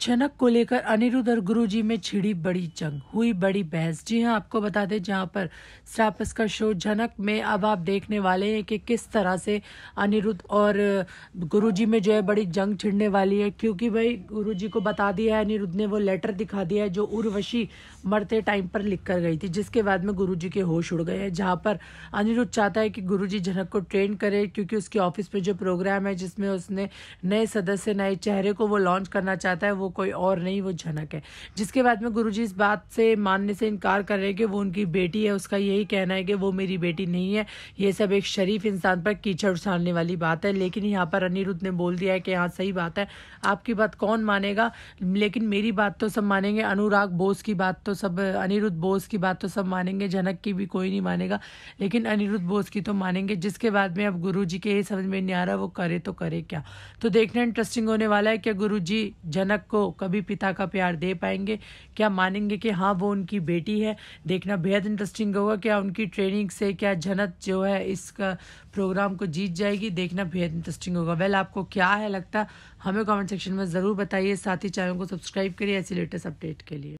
छनक को लेकर अनिरुद्ध और गुरुजी में छिड़ी बड़ी जंग हुई बड़ी बहस जी हाँ आपको बता दें जहाँ पर स्टापस का शो झनक में अब आप देखने वाले हैं कि किस तरह से अनिरुद्ध और गुरुजी में जो है बड़ी जंग छिड़ने वाली है क्योंकि भाई गुरुजी को बता दिया है अनिरुद्ध ने वो लेटर दिखा दिया है जो उर्वशी मरते टाइम पर लिख कर गई थी जिसके बाद में गुरु के होश उड़ गए हैं जहाँ पर अनिरुद्ध चाहता है कि गुरु झनक को ट्रेन करे क्योंकि उसके ऑफिस में जो प्रोग्राम है जिसमें उसने नए सदस्य नए चेहरे को वो लॉन्च करना चाहता है वो कोई और नहीं वो झनक है जिसके बाद में गुरुजी इस बात से मानने से इनकार कर रहे हैं कि वो उनकी बेटी है उसका यही कहना है कि वो मेरी बेटी नहीं है ये सब एक शरीफ इंसान पर कीचड़ उछालने वाली बात है लेकिन यहाँ पर अनिरुद्ध ने बोल दिया है कि हाँ सही बात है आपकी बात कौन मानेगा लेकिन मेरी बात तो सब मानेंगे अनुराग बोस की बात तो सब अनिरुद्ध बोस की बात तो सब मानेंगे जनक की भी कोई नहीं मानेगा लेकिन अनिरुद्ध बोस की तो मानेंगे जिसके बाद में अब गुरु जी के ये समझ में नहीं आ रहा वो करे तो करे क्या तो देखना इंटरेस्टिंग होने वाला है कि गुरु जी जनक को को कभी पिता का प्यार दे पाएंगे क्या मानेंगे कि हाँ वो उनकी बेटी है देखना बेहद इंटरेस्टिंग होगा क्या उनकी ट्रेनिंग से क्या जनत जो है इस प्रोग्राम को जीत जाएगी देखना बेहद इंटरेस्टिंग होगा वेल आपको क्या है लगता हमें कमेंट सेक्शन में ज़रूर बताइए साथ ही चैनल को सब्सक्राइब करिए ऐसी लेटेस्ट अपडेट के लिए